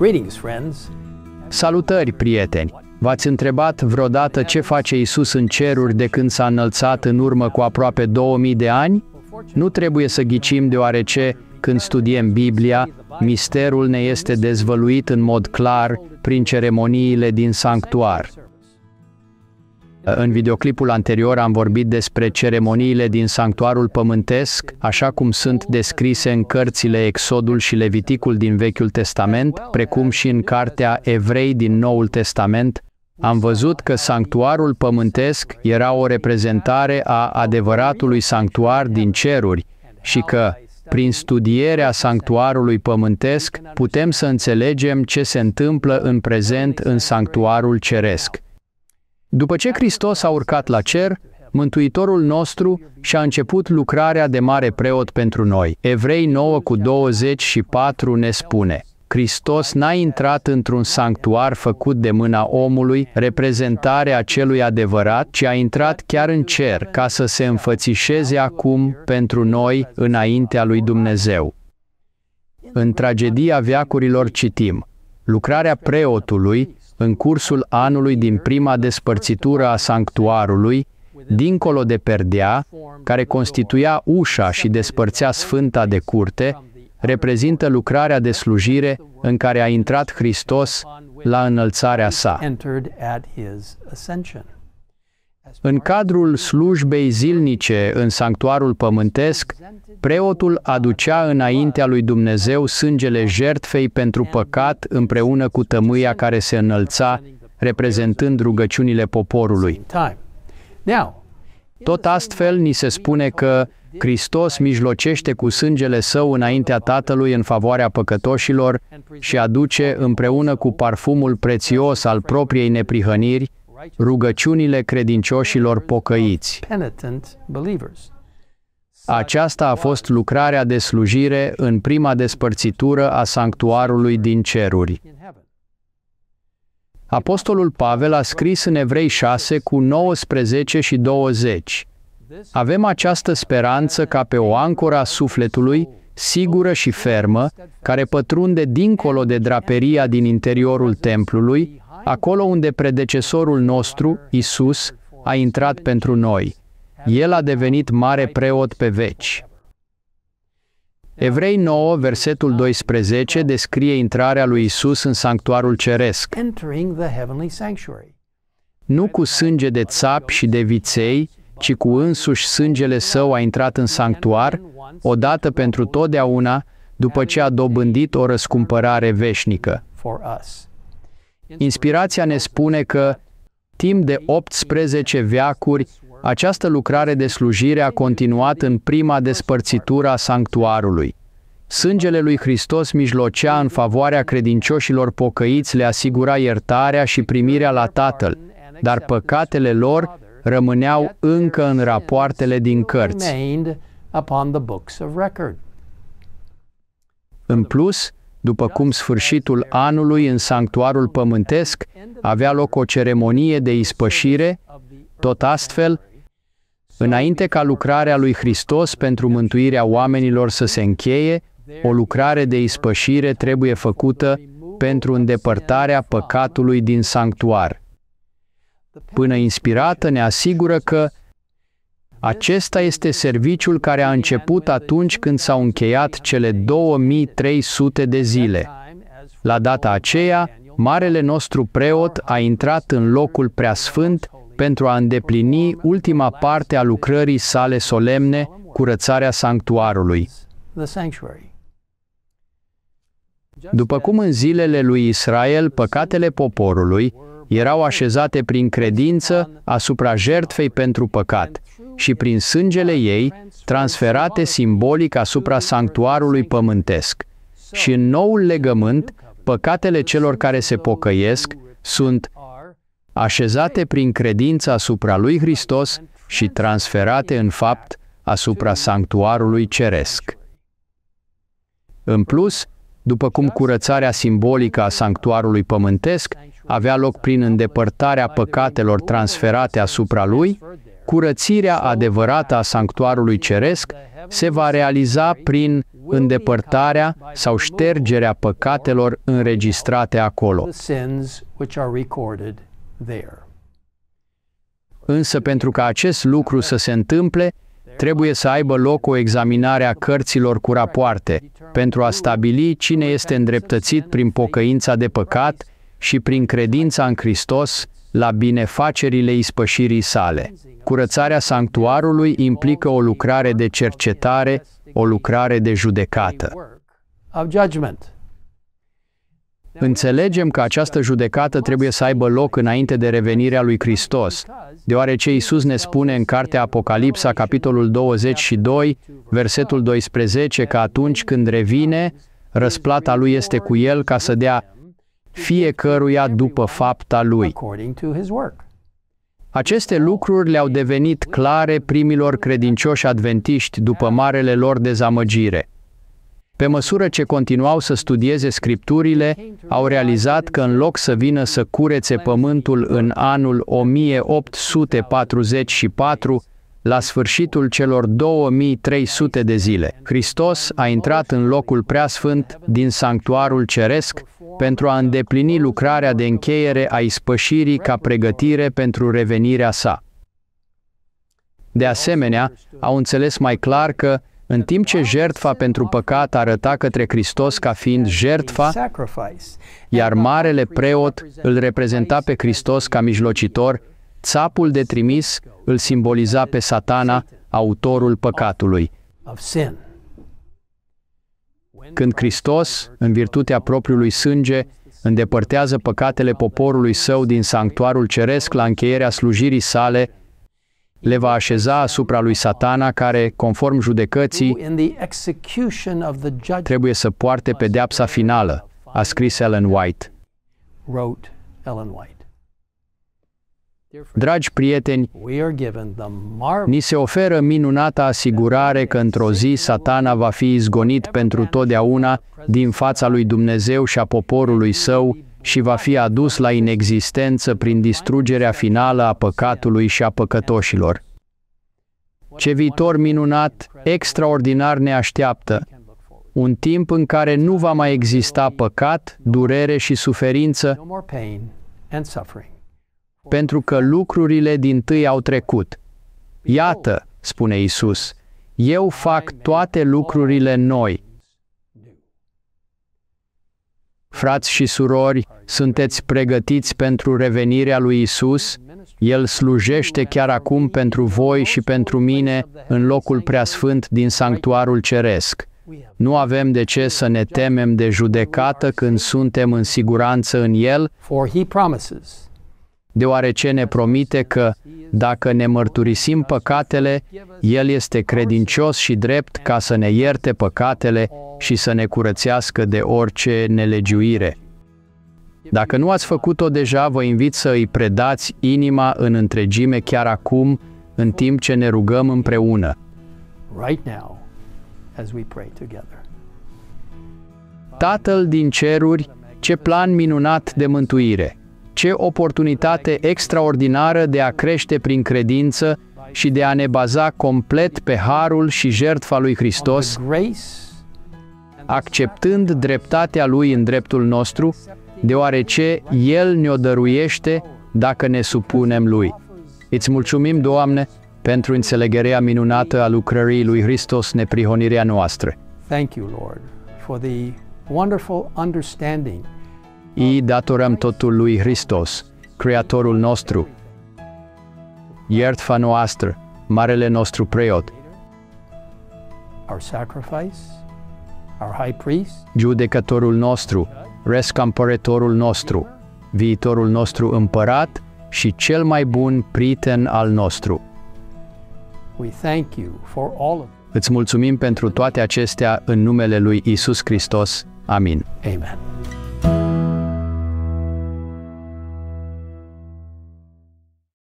Greetings, friends. Salutări, prieteni! V-ați întrebat vreodată ce face Isus în ceruri de când s-a înălțat în urmă cu aproape 2000 de ani? Nu trebuie să ghicim deoarece, când studiem Biblia, misterul ne este dezvăluit în mod clar prin ceremoniile din sanctuar. În videoclipul anterior am vorbit despre ceremoniile din sanctuarul pământesc, așa cum sunt descrise în cărțile Exodul și Leviticul din Vechiul Testament, precum și în cartea Evrei din Noul Testament, am văzut că sanctuarul pământesc era o reprezentare a adevăratului sanctuar din ceruri și că, prin studierea sanctuarului pământesc, putem să înțelegem ce se întâmplă în prezent în sanctuarul ceresc. După ce Hristos a urcat la cer, Mântuitorul nostru și-a început lucrarea de mare preot pentru noi. Evrei 9 cu 24 ne spune, Hristos n-a intrat într-un sanctuar făcut de mâna omului, reprezentarea celui adevărat, ci a intrat chiar în cer ca să se înfățișeze acum pentru noi înaintea lui Dumnezeu. În tragedia veacurilor citim, lucrarea preotului în cursul anului din prima despărțitură a sanctuarului, dincolo de perdea, care constituia ușa și despărțea sfânta de curte, reprezintă lucrarea de slujire în care a intrat Hristos la înălțarea sa. În cadrul slujbei zilnice în sanctuarul pământesc, preotul aducea înaintea lui Dumnezeu sângele jertfei pentru păcat împreună cu tămâia care se înălța, reprezentând rugăciunile poporului. Tot astfel ni se spune că Hristos mijlocește cu sângele său înaintea Tatălui în favoarea păcătoșilor și aduce împreună cu parfumul prețios al propriei neprihăniri rugăciunile credincioșilor pocăiți. Aceasta a fost lucrarea de slujire în prima despărțitură a sanctuarului din ceruri. Apostolul Pavel a scris în Evrei 6 cu 19 și 20. Avem această speranță ca pe o ancoră a sufletului, sigură și fermă, care pătrunde dincolo de draperia din interiorul templului, acolo unde predecesorul nostru, Isus, a intrat pentru noi. El a devenit mare preot pe veci. Evrei 9, versetul 12, descrie intrarea lui Isus în sanctuarul ceresc. Nu cu sânge de țap și de viței, ci cu însuși sângele său a intrat în sanctuar, odată pentru totdeauna, după ce a dobândit o răscumpărare veșnică. Inspirația ne spune că, timp de 18 veacuri, această lucrare de slujire a continuat în prima despărțitură a sanctuarului. Sângele lui Hristos mijlocea în favoarea credincioșilor pocăiți, le asigura iertarea și primirea la Tatăl, dar păcatele lor rămâneau încă în rapoartele din cărți. În plus, după cum sfârșitul anului în sanctuarul pământesc avea loc o ceremonie de ispășire, tot astfel, înainte ca lucrarea lui Hristos pentru mântuirea oamenilor să se încheie, o lucrare de ispășire trebuie făcută pentru îndepărtarea păcatului din sanctuar. Până inspirată ne asigură că acesta este serviciul care a început atunci când s-au încheiat cele 2300 de zile. La data aceea, marele nostru preot a intrat în locul preasfânt pentru a îndeplini ultima parte a lucrării sale solemne, curățarea sanctuarului. După cum în zilele lui Israel păcatele poporului erau așezate prin credință asupra jertfei pentru păcat, și prin sângele ei transferate simbolic asupra sanctuarului pământesc. Și în noul legământ, păcatele celor care se pocăiesc sunt așezate prin credința asupra lui Hristos și transferate în fapt asupra sanctuarului ceresc. În plus, după cum curățarea simbolică a sanctuarului pământesc avea loc prin îndepărtarea păcatelor transferate asupra lui, curățirea adevărată a sanctuarului ceresc se va realiza prin îndepărtarea sau ștergerea păcatelor înregistrate acolo. Însă pentru ca acest lucru să se întâmple, trebuie să aibă loc o examinare a cărților cu rapoarte, pentru a stabili cine este îndreptățit prin pocăința de păcat și prin credința în Hristos la binefacerile ispășirii sale. Curățarea sanctuarului implică o lucrare de cercetare, o lucrare de judecată. Înțelegem că această judecată trebuie să aibă loc înainte de revenirea lui Hristos, deoarece Isus ne spune în cartea Apocalipsa, capitolul 22, versetul 12, că atunci când revine, răsplata lui este cu el ca să dea fiecăruia după fapta lui. Aceste lucruri le-au devenit clare primilor credincioși adventiști după marele lor dezamăgire. Pe măsură ce continuau să studieze scripturile, au realizat că în loc să vină să curețe pământul în anul 1844, la sfârșitul celor 2300 de zile, Hristos a intrat în locul preasfânt din sanctuarul ceresc pentru a îndeplini lucrarea de încheiere a ispășirii ca pregătire pentru revenirea sa. De asemenea, au înțeles mai clar că, în timp ce jertfa pentru păcat arăta către Hristos ca fiind jertfa, iar marele preot îl reprezenta pe Hristos ca mijlocitor, țapul de trimis îl simboliza pe satana, autorul păcatului când Hristos, în virtutea propriului sânge, îndepărtează păcatele poporului său din sanctuarul ceresc la încheierea slujirii sale, le va așeza asupra lui Satana, care, conform judecății, trebuie să poarte pedeapsa finală, a scris Ellen White. Dragi prieteni, ni se oferă minunata asigurare că într-o zi satana va fi izgonit pentru totdeauna din fața lui Dumnezeu și a poporului său și va fi adus la inexistență prin distrugerea finală a păcatului și a păcătoșilor. Ce viitor minunat, extraordinar ne așteaptă! Un timp în care nu va mai exista păcat, durere și suferință, pentru că lucrurile din tâi au trecut. Iată, spune Isus, eu fac toate lucrurile noi. Frați și surori, sunteți pregătiți pentru revenirea lui Isus? El slujește chiar acum pentru voi și pentru mine în locul preasfânt din sanctuarul ceresc. Nu avem de ce să ne temem de judecată când suntem în siguranță în El, deoarece ne promite că, dacă ne mărturisim păcatele, El este credincios și drept ca să ne ierte păcatele și să ne curățească de orice nelegiuire. Dacă nu ați făcut-o deja, vă invit să îi predați inima în întregime chiar acum, în timp ce ne rugăm împreună. Tatăl din ceruri, ce plan minunat de mântuire! Ce oportunitate extraordinară de a crește prin credință și de a ne baza complet pe harul și jertfa lui Hristos, acceptând dreptatea lui în dreptul nostru, deoarece El ne-o dăruiește dacă ne supunem Lui. Îți mulțumim, Doamne, pentru înțelegerea minunată a lucrării lui Hristos, neprihonirea noastră. Thank you, Lord, for the wonderful understanding îi datorăm totul lui Hristos, Creatorul nostru, iertfa noastră, marele nostru preot, judecătorul nostru, rescampărătorul nostru, viitorul nostru împărat și cel mai bun prieten al nostru. Îți mulțumim pentru toate acestea în numele lui Isus Hristos. Amin. Amen.